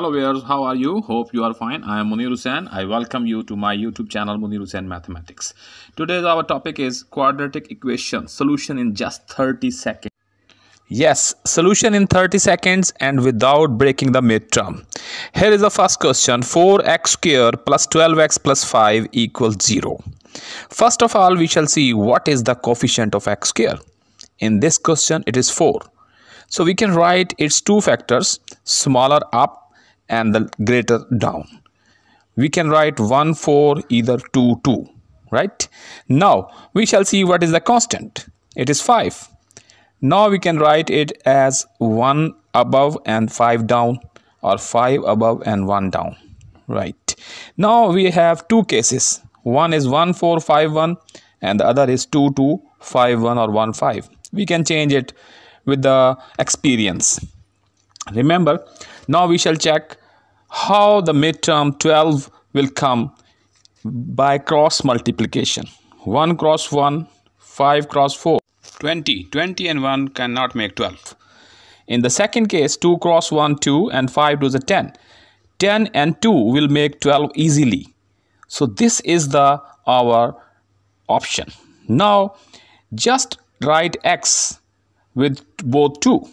hello viewers how are you hope you are fine i am munir hussain i welcome you to my youtube channel munir hussain mathematics today's our topic is quadratic equation solution in just 30 seconds yes solution in 30 seconds and without breaking the midterm here is the first question 4x square plus 12x plus 5 equals 0 first of all we shall see what is the coefficient of x square in this question it is 4 so we can write its two factors smaller up and the greater down we can write 1 4 either 2 2 right now we shall see what is the constant it is 5 now we can write it as 1 above and 5 down or 5 above and 1 down right now we have two cases one is 1 4 5 1 and the other is 2 2 5 1 or 1 5 we can change it with the experience remember now we shall check how the midterm 12 will come by cross multiplication 1 cross 1 5 cross 4 20 20 and 1 cannot make 12 in the second case 2 cross 1 2 and 5 to the 10 10 and 2 will make 12 easily so this is the our option now just write x with both 2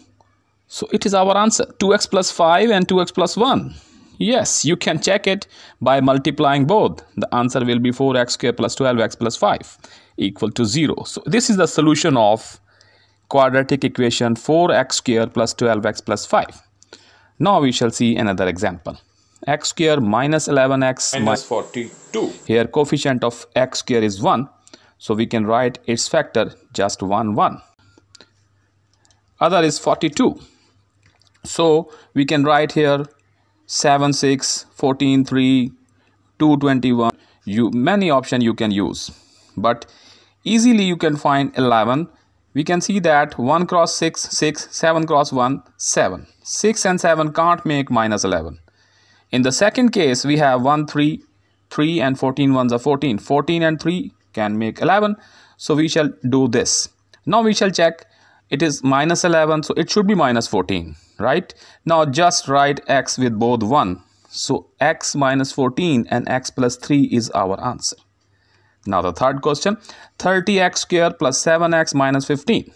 so it is our answer 2x plus 5 and 2x plus 1 Yes, you can check it by multiplying both. The answer will be 4x square plus 12x plus 5 equal to 0. So this is the solution of quadratic equation 4x square plus 12x plus 5. Now we shall see another example. x square minus 11x minus 42. Here coefficient of x square is 1. So we can write its factor just 1 1. Other is 42. So we can write here 7 6 14 3 221 you many option you can use but easily you can find 11 we can see that 1 cross 6 6 7 cross 1 7 6 and 7 can't make minus 11 in the second case we have 1 3 3 and 14 ones are 14 14 and 3 can make 11 so we shall do this now we shall check it is minus 11 so it should be minus 14 right now just write x with both 1 so x minus 14 and x plus 3 is our answer now the third question 30x square plus 7x minus 15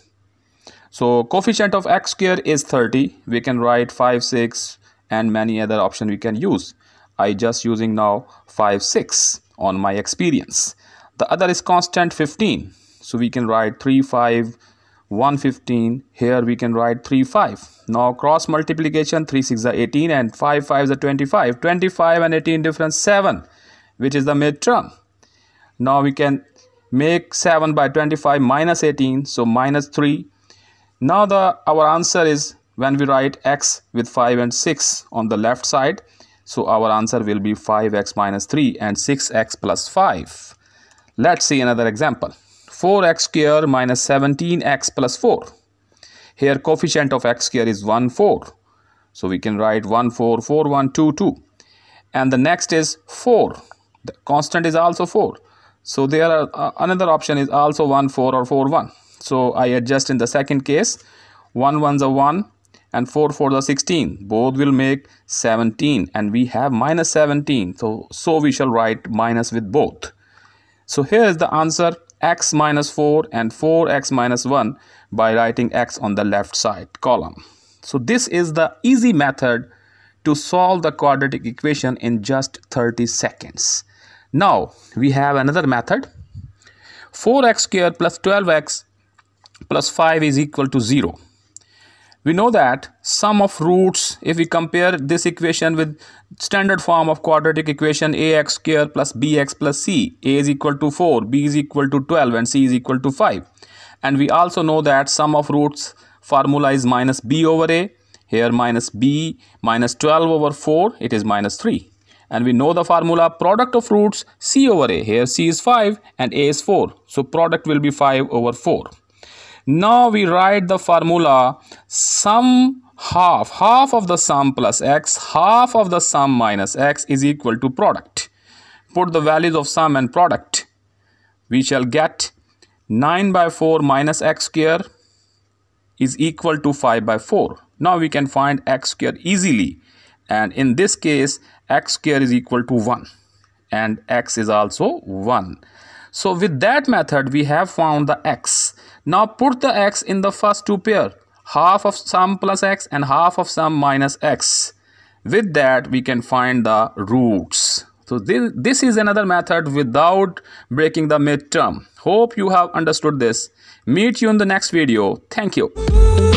so coefficient of x square is 30 we can write 5 6 and many other option we can use i just using now 5 6 on my experience the other is constant 15 so we can write 3 5 115 here we can write 3 5 now cross multiplication 3 6 are 18 and 5 5 is 25 25 and 18 difference 7 which is the midterm now we can make 7 by 25 minus 18 so minus 3 now the our answer is when we write x with 5 and 6 on the left side so our answer will be 5x minus 3 and 6x plus 5 let's see another example 4x square minus 17x plus 4. Here coefficient of x square is 1, 4. So we can write 1, 4, 4, 1, 2, 2. And the next is 4. The constant is also 4. So there are uh, another option is also 1, 4 or 4, 1. So I adjust in the second case. 1, 1's a 1 and 4, 4's a 16. Both will make 17 and we have minus 17. So, so we shall write minus with both. So here is the answer x minus 4 and 4x minus 1 by writing x on the left side column. So this is the easy method to solve the quadratic equation in just 30 seconds. Now we have another method 4x squared plus 12x plus 5 is equal to 0 we know that sum of roots if we compare this equation with standard form of quadratic equation ax square plus bx plus c a is equal to 4 b is equal to 12 and c is equal to 5 and we also know that sum of roots formula is minus b over a here minus b minus 12 over 4 it is minus 3 and we know the formula product of roots c over a here c is 5 and a is 4 so product will be 5 over 4 now we write the formula sum half, half of the sum plus x, half of the sum minus x is equal to product. Put the values of sum and product. We shall get 9 by 4 minus x square is equal to 5 by 4. Now we can find x square easily and in this case x square is equal to 1 and x is also 1. So with that method we have found the x. Now put the x in the first two pair half of sum plus x and half of sum minus x. With that we can find the roots. So this, this is another method without breaking the midterm. Hope you have understood this. Meet you in the next video. Thank you.